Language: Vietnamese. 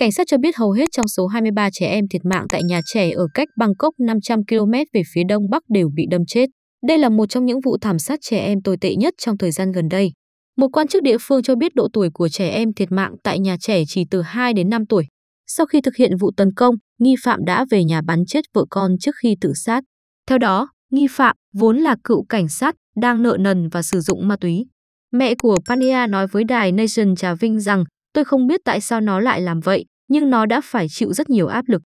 Cảnh sát cho biết hầu hết trong số 23 trẻ em thiệt mạng tại nhà trẻ ở cách Bangkok 500 km về phía đông bắc đều bị đâm chết. Đây là một trong những vụ thảm sát trẻ em tồi tệ nhất trong thời gian gần đây. Một quan chức địa phương cho biết độ tuổi của trẻ em thiệt mạng tại nhà trẻ chỉ từ 2 đến 5 tuổi. Sau khi thực hiện vụ tấn công, nghi phạm đã về nhà bắn chết vợ con trước khi tự sát. Theo đó, nghi phạm vốn là cựu cảnh sát đang nợ nần và sử dụng ma túy. Mẹ của Pania nói với đài Nation Trà Vinh rằng Tôi không biết tại sao nó lại làm vậy, nhưng nó đã phải chịu rất nhiều áp lực.